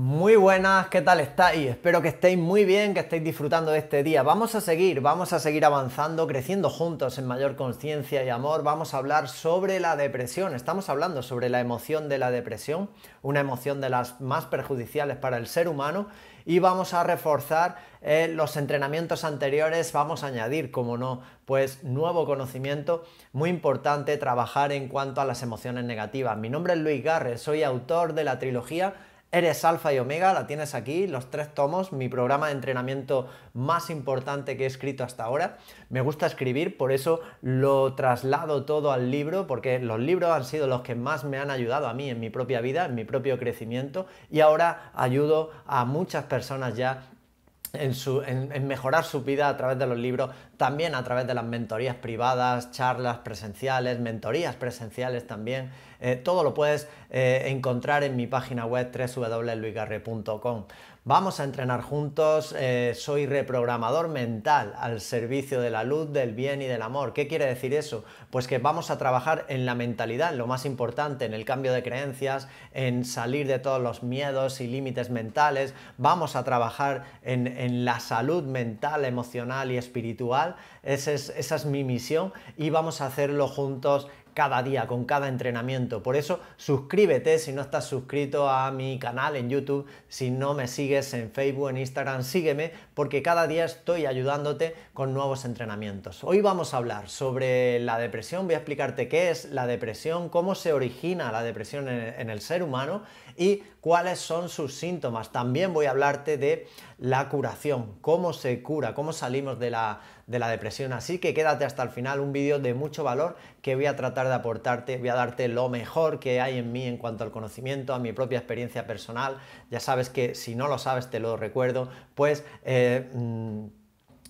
Muy buenas, ¿qué tal estáis? Espero que estéis muy bien, que estéis disfrutando de este día. Vamos a seguir, vamos a seguir avanzando, creciendo juntos en mayor conciencia y amor. Vamos a hablar sobre la depresión. Estamos hablando sobre la emoción de la depresión, una emoción de las más perjudiciales para el ser humano. Y vamos a reforzar eh, los entrenamientos anteriores, vamos a añadir, como no, pues nuevo conocimiento. Muy importante trabajar en cuanto a las emociones negativas. Mi nombre es Luis Garre, soy autor de la trilogía Eres alfa y omega, la tienes aquí, los tres tomos, mi programa de entrenamiento más importante que he escrito hasta ahora. Me gusta escribir, por eso lo traslado todo al libro, porque los libros han sido los que más me han ayudado a mí en mi propia vida, en mi propio crecimiento, y ahora ayudo a muchas personas ya en, su, en, mejorar su vida a través de los libros, también a través de las mentorías privadas, charlas presenciales, mentorías presenciales también. Eh, todo lo puedes eh, encontrar en mi página web www.luigarre.com. Vamos a entrenar juntos. Eh, soy reprogramador mental al servicio de la luz, del bien y del amor. ¿Qué quiere decir eso? Pues que vamos a trabajar en la mentalidad, lo más importante, en el cambio de creencias, en salir de todos los miedos y límites mentales. Vamos a trabajar en, la salud mental, emocional y espiritual. esa es mi misión y vamos a hacerlo juntos cada día, con cada entrenamiento. Por eso suscríbete si no estás suscrito a mi canal en YouTube, si no me sigues en Facebook, en Instagram, sígueme porque cada día estoy ayudándote con nuevos entrenamientos. Hoy vamos a hablar sobre la depresión, voy a explicarte qué es la depresión, cómo se origina la depresión en el ser humano y cuáles son sus síntomas. También voy a hablarte de la curación, cómo se cura, cómo salimos de la, depresión. Así que quédate hasta el final, un vídeo de mucho valor que voy a tratar de aportarte, voy a darte lo mejor que hay en mí en cuanto al conocimiento, a mi propia experiencia personal. Ya sabes que si no lo sabes, te lo recuerdo, pues... Eh, mm,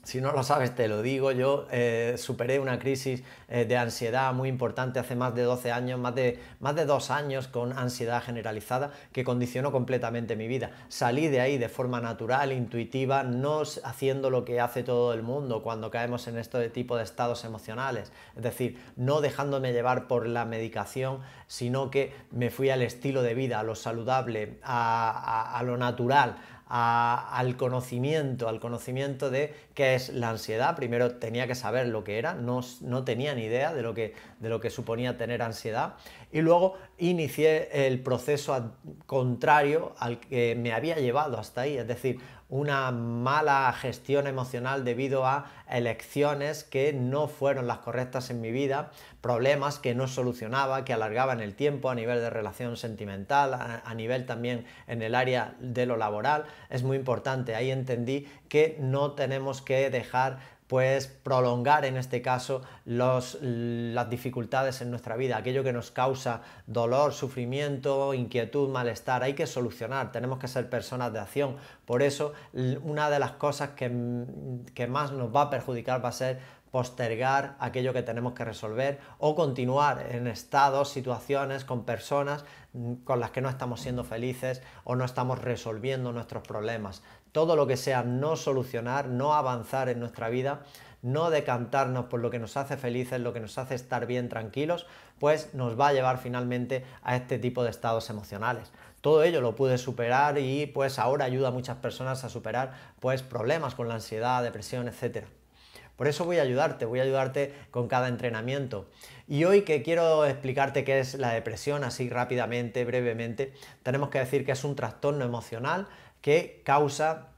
si no lo sabes te lo digo, yo eh, superé una crisis eh, de ansiedad muy importante hace más de 12 años, más de, más dos años con ansiedad generalizada que condicionó completamente mi vida. Salí de ahí de forma natural, intuitiva, no haciendo lo que hace todo el mundo cuando caemos en este tipo de estados emocionales, es decir, no dejándome llevar por la medicación, sino que me fui al estilo de vida, a lo saludable, a lo natural, al conocimiento, al conocimiento de qué es la ansiedad. Primero tenía que saber lo que era, no, no tenía ni idea de lo, que, de lo que suponía tener ansiedad. Y luego inicié el proceso contrario al que me había llevado hasta ahí, es decir, una mala gestión emocional debido a elecciones que no fueron las correctas en mi vida, problemas que no solucionaba, que alargaban el tiempo a nivel de relación sentimental, a, nivel también en el área de lo laboral. Es muy importante, ahí entendí que no tenemos que dejar pues prolongar en este caso las dificultades en nuestra vida, aquello que nos causa dolor, sufrimiento, inquietud, malestar. Hay que solucionar, tenemos que ser personas de acción. Por eso una de las cosas mm, que más nos va a perjudicar va a ser postergar aquello que tenemos que resolver o continuar en estados, situaciones con personas mm, con las que no estamos siendo felices o no estamos resolviendo nuestros problemas todo lo que sea no solucionar, no avanzar en nuestra vida, no decantarnos por lo que nos hace felices, lo que nos hace estar bien tranquilos, pues nos va a llevar finalmente a este tipo de estados emocionales. Todo ello lo pude superar y pues ahora ayuda a muchas personas a superar pues problemas con la ansiedad, depresión, etcétera Por eso voy a ayudarte, voy a ayudarte con cada entrenamiento. Y hoy que quiero explicarte qué es la depresión así rápidamente, brevemente, tenemos que decir que es un trastorno emocional que causa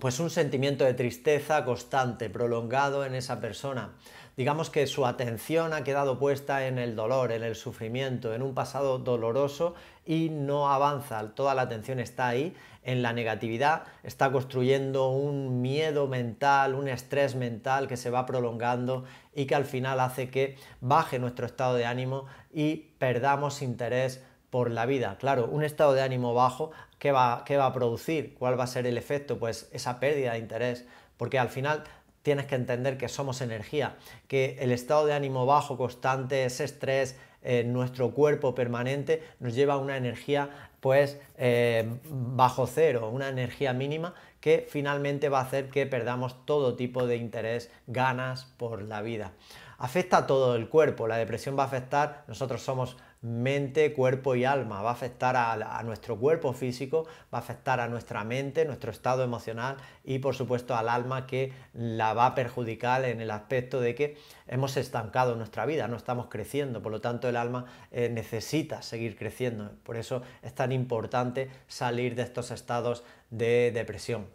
pues un sentimiento de tristeza constante, prolongado en esa persona. Digamos que su atención ha quedado puesta en el dolor, en el sufrimiento, en un pasado doloroso y no avanza. Toda la atención está ahí, en la negatividad, está construyendo un miedo mental, un estrés mental que se va prolongando y que al final hace que baje nuestro estado de ánimo y perdamos interés por la vida. Claro, un estado de ánimo bajo, ¿qué va, ¿qué va, a producir? ¿Cuál va a ser el efecto? Pues esa pérdida de interés, porque al final tienes que entender que somos energía, que el estado de ánimo bajo constante, ese estrés, en nuestro cuerpo permanente nos lleva a una energía pues eh, bajo cero, una energía mínima que finalmente va a hacer que perdamos todo tipo de interés, ganas por la vida. Afecta a todo el cuerpo, la depresión va a afectar, nosotros somos mente, cuerpo y alma. Va a afectar a, nuestro cuerpo físico, va a afectar a nuestra mente, nuestro estado emocional y por supuesto al alma que la va a perjudicar en el aspecto de que hemos estancado nuestra vida, no estamos creciendo, por lo tanto el alma eh, necesita seguir creciendo. Por eso es tan importante salir de estos estados de depresión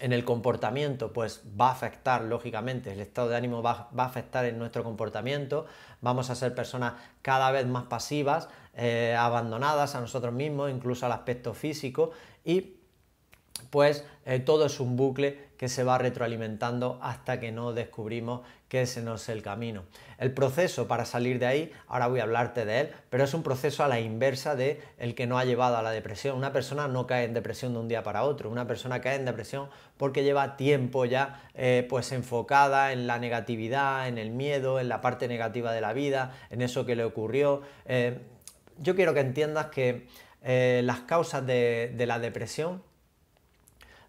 en el comportamiento, pues va a afectar, lógicamente, el estado de ánimo va, a afectar en nuestro comportamiento, vamos a ser personas cada vez más pasivas, eh, abandonadas a nosotros mismos, incluso al aspecto físico, y pues eh, todo es un bucle que se va retroalimentando hasta que no descubrimos que ese no es el camino. El proceso para salir de ahí, ahora voy a hablarte de él, pero es un proceso a la inversa de el que no ha llevado a la depresión. Una persona no cae en depresión de un día para otro, una persona cae en depresión porque lleva tiempo ya eh, pues enfocada en la negatividad, en el miedo, en la parte negativa de la vida, en eso que le ocurrió. Eh, yo quiero que entiendas que las causas de la depresión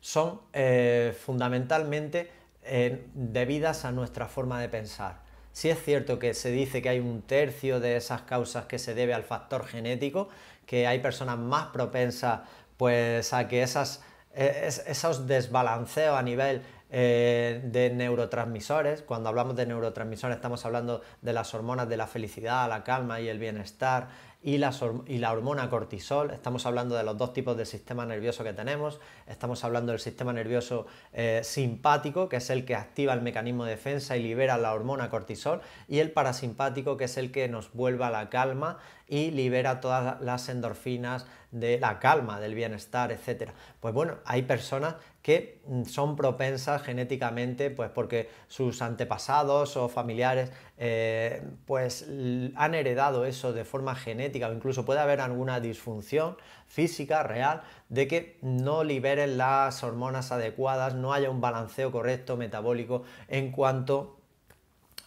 son eh, fundamentalmente eh, debidas a nuestra forma de pensar. Si es cierto que se dice que hay un tercio de esas causas que se debe al factor genético, que hay personas más propensas pues, a que esas, e, esos desbalanceos a nivel eh, de neurotransmisores. Cuando hablamos de neurotransmisores estamos hablando de las hormonas de la felicidad, la calma y el bienestar, y, la hormona cortisol. Estamos hablando de los dos tipos de sistema nervioso que tenemos. Estamos hablando del sistema nervioso eh, simpático, que es el que activa el mecanismo de defensa y libera la hormona cortisol, y el parasimpático, que es el que nos vuelve a la calma y libera todas las endorfinas de la calma, del bienestar, etc. Pues bueno, hay personas que mm, son propensas genéticamente, pues porque sus antepasados o familiares eh, pues han heredado eso de forma genética o incluso puede haber alguna disfunción física real de que no liberen las hormonas adecuadas, no haya un balanceo correcto metabólico en cuanto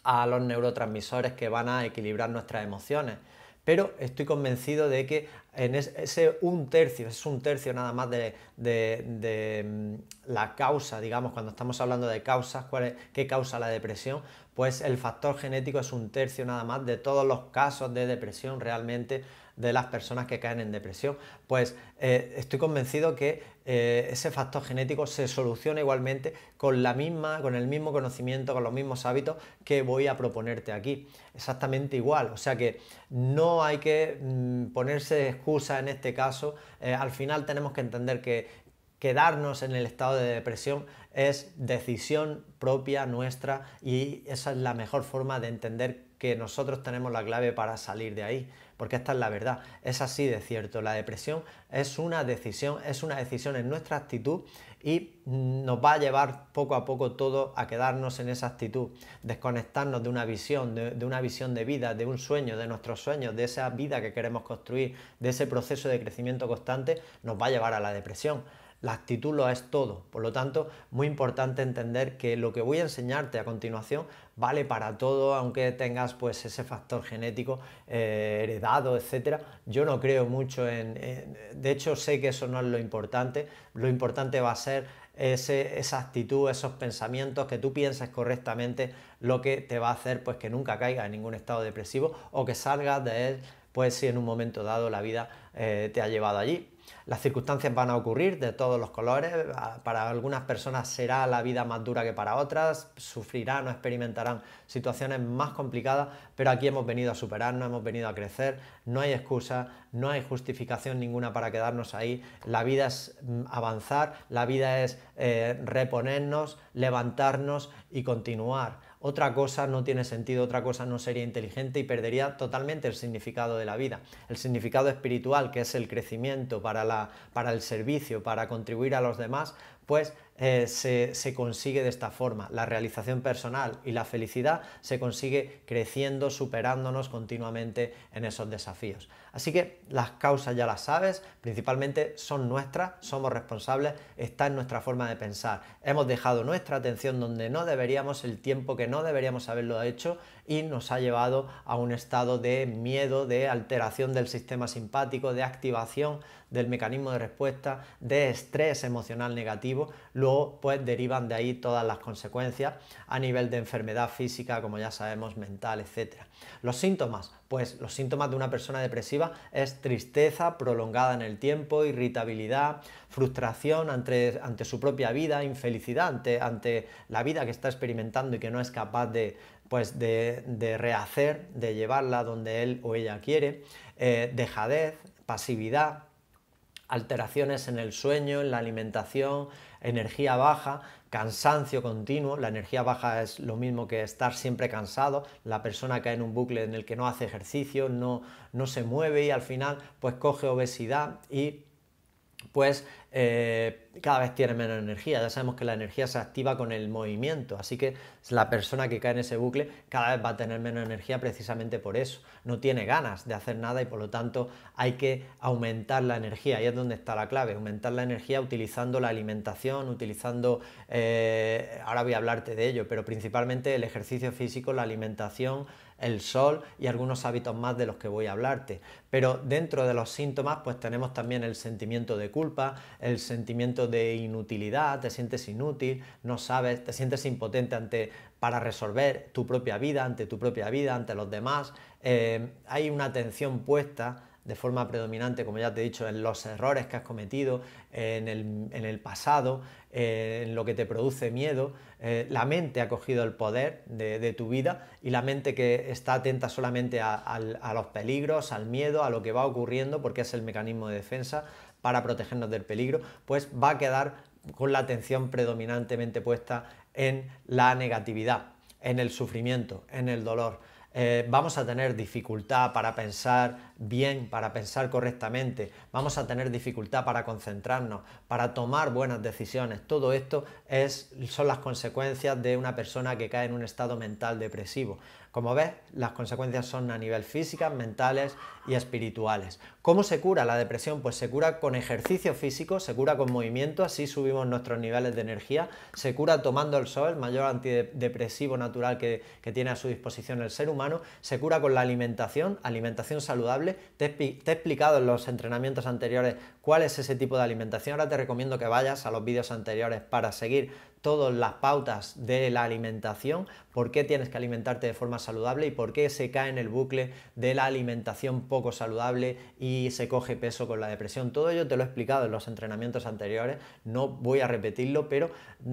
a los neurotransmisores que van a equilibrar nuestras emociones pero estoy convencido de que en ese un tercio, es un tercio nada más de, mm, la causa, digamos, cuando estamos hablando de causas, cuál qué causa la depresión, pues el factor genético es un tercio nada más de todos los casos de depresión realmente de las personas que caen en depresión. Pues eh, estoy convencido que eh, ese factor genético se soluciona igualmente con la misma, con el mismo conocimiento, con los mismos hábitos que voy a proponerte aquí. Exactamente igual. O sea que no hay que mm, ponerse en este caso, eh, al final tenemos que entender que quedarnos en el estado de depresión es decisión propia nuestra y esa es la mejor forma de entender que nosotros tenemos la clave para salir de ahí, porque esta es la verdad, es así de cierto, la depresión es una decisión, es una decisión en nuestra actitud y nos va a llevar poco a poco todo a quedarnos en esa actitud, desconectarnos de una visión, de, de una visión de vida, de un sueño, de nuestros sueños, de esa vida que queremos construir, de ese proceso de crecimiento constante, nos va a llevar a la depresión. La actitud lo es todo. Por lo tanto, muy importante entender que lo que voy a enseñarte a continuación vale para todo, aunque tengas pues ese factor genético eh, heredado, etcétera. Yo no creo mucho en, De hecho, sé que eso no es lo importante. Lo importante va a ser esa actitud, esos pensamientos, que tú pienses correctamente, lo que te va a hacer pues que nunca caiga en ningún estado depresivo o que salgas de él pues si en un momento dado la vida eh, te ha llevado allí. Las circunstancias van a ocurrir de todos los colores. Para algunas personas será la vida más dura que para otras, sufrirán o experimentarán situaciones más complicadas, pero aquí hemos venido a superarnos, hemos venido a crecer, no hay excusa, no hay justificación ninguna para quedarnos ahí. La vida es mm, avanzar, la vida es eh, reponernos, levantarnos y continuar otra cosa no tiene sentido, otra cosa no sería inteligente y perdería totalmente el significado de la vida. El significado espiritual, que es el crecimiento para, el servicio, para contribuir a los demás, pues eh, se, consigue de esta forma. La realización personal y la felicidad se consigue creciendo, superándonos continuamente en esos desafíos. Así que las causas ya las sabes, principalmente son nuestras, somos responsables, está en nuestra forma de pensar. Hemos dejado nuestra atención donde no deberíamos, el tiempo que no deberíamos haberlo hecho y nos ha llevado a un estado de miedo, de alteración del sistema simpático, de activación del mecanismo de respuesta, de estrés emocional negativo pues derivan de ahí todas las consecuencias a nivel de enfermedad física, como ya sabemos, mental, etc. Los síntomas, pues los síntomas de una persona depresiva es tristeza prolongada en el tiempo, irritabilidad, frustración ante, ante su propia vida, infelicidad ante, ante la vida que está experimentando y que no es capaz de, pues, rehacer, de llevarla donde él o ella quiere, eh, dejadez, pasividad, alteraciones en el sueño, en la alimentación, energía baja, cansancio continuo. La energía baja es lo mismo que estar siempre cansado. La persona cae en un bucle en el que no hace ejercicio, no, no se mueve y al final pues coge obesidad y pues eh, cada vez tiene menos energía. Ya sabemos que la energía se activa con el movimiento, así que la persona que cae en ese bucle cada vez va a tener menos energía precisamente por eso. No tiene ganas de hacer nada y por lo tanto hay que aumentar la energía. ahí es donde está la clave, aumentar la energía utilizando la alimentación, utilizando, eh, ahora voy a hablarte de ello, pero principalmente el ejercicio físico, la alimentación, el sol y algunos hábitos más de los que voy a hablarte. Pero dentro de los síntomas pues tenemos también el sentimiento de culpa, el sentimiento de inutilidad, te sientes inútil, no sabes, te sientes impotente ante para resolver tu propia vida, ante tu propia vida, ante los demás. Eh, hay una atención puesta de forma predominante, como ya te he dicho, en los errores que has cometido, en el, pasado, eh, en lo que te produce miedo. Eh, la mente ha cogido el poder de, tu vida y la mente que está atenta solamente a los peligros, al miedo, a lo que va ocurriendo, porque es el mecanismo de defensa para protegernos del peligro, pues va a quedar con la atención predominantemente puesta en la negatividad, en el sufrimiento, en el dolor. Eh, vamos a tener dificultad para pensar bien, para pensar correctamente, vamos a tener dificultad para concentrarnos, para tomar buenas decisiones. Todo esto es, son las consecuencias de una persona que cae en un estado mental depresivo. Como ves, las consecuencias son a nivel físicas, mentales y espirituales. ¿Cómo se cura la depresión? Pues se cura con ejercicio físico, se cura con movimiento, así subimos nuestros niveles de energía, se cura tomando el sol, el mayor antidepresivo natural que, tiene a su disposición el ser humano, se cura con la alimentación, alimentación saludable. te he explicado en los entrenamientos anteriores cuál es ese tipo de alimentación, ahora te recomiendo que vayas a los vídeos anteriores para seguir todas las pautas de la alimentación, por qué tienes que alimentarte de forma saludable y por qué se cae en el bucle de la alimentación poco saludable y se coge peso con la depresión. Todo ello te lo he explicado en los entrenamientos anteriores, no voy a repetirlo, pero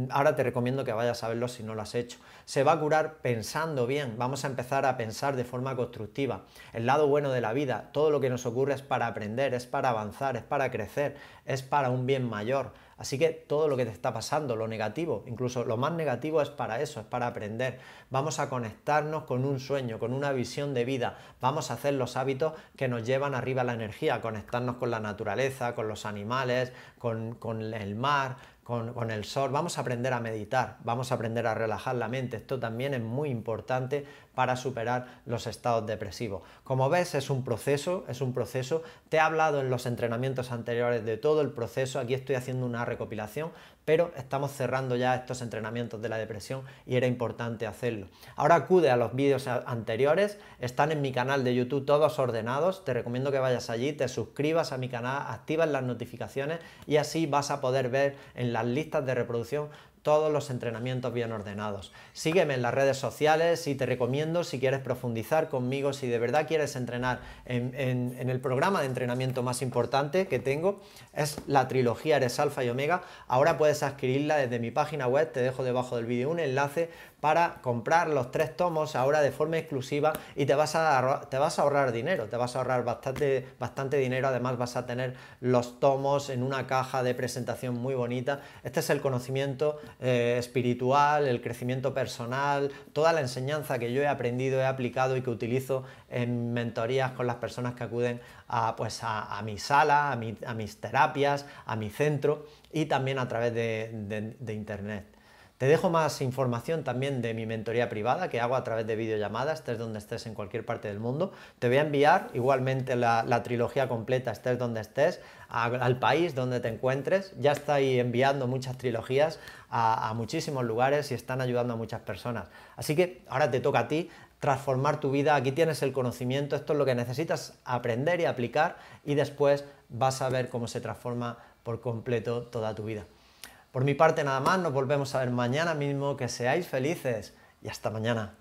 ahora te recomiendo que vayas a verlo si no lo has hecho. Se va a curar pensando bien, vamos a empezar a pensar de forma constructiva. El lado bueno de la vida, todo lo que nos ocurre es para aprender, es para avanzar, es para crecer, es para un bien mayor. Así que todo lo que te está pasando, lo negativo, incluso lo más negativo es para eso, es para aprender. Vamos a conectarnos con un sueño, con una visión de vida. Vamos a hacer los hábitos que nos llevan arriba la energía, conectarnos con la naturaleza, con los animales, con, con el mar, con, el sol, vamos a aprender a meditar, vamos a aprender a relajar la mente. Esto también es muy importante para superar los estados depresivos. Como ves, es un proceso, es un proceso. Te he hablado en los entrenamientos anteriores de todo el proceso. Aquí estoy haciendo una recopilación pero estamos cerrando ya estos entrenamientos de la depresión y era importante hacerlo. Ahora acude a los vídeos anteriores, están en mi canal de YouTube todos ordenados, te recomiendo que vayas allí, te suscribas a mi canal, activas las notificaciones y así vas a poder ver en las listas de reproducción todos los entrenamientos bien ordenados. Sígueme en las redes sociales y te recomiendo si quieres profundizar conmigo, si de verdad quieres entrenar en, el programa de entrenamiento más importante que tengo, es la trilogía Eres Alfa y Omega. Ahora puedes adquirirla desde mi página web, te dejo debajo del vídeo un enlace para comprar los tres tomos ahora de forma exclusiva y te vas a, ahorrar, dinero, te vas a ahorrar bastante, dinero, además vas a tener los tomos en una caja de presentación muy bonita. Este es el conocimiento eh, espiritual, el crecimiento personal, toda la enseñanza que yo he aprendido, he aplicado y que utilizo en mentorías con las personas que acuden a, pues, mi sala, a, mis terapias, a mi centro y también a través de Internet. Te dejo más información también de mi mentoría privada que hago a través de videollamadas, estés donde estés en cualquier parte del mundo. Te voy a enviar igualmente la, trilogía completa, estés donde estés, al país donde te encuentres. Ya estoy enviando muchas trilogías a muchísimos lugares y están ayudando a muchas personas. Así que ahora te toca a ti transformar tu vida. Aquí tienes el conocimiento, esto es lo que necesitas aprender y aplicar y después vas a ver cómo se transforma por completo toda tu vida. Por mi parte nada más, nos volvemos a ver mañana mismo, que seáis felices y hasta mañana.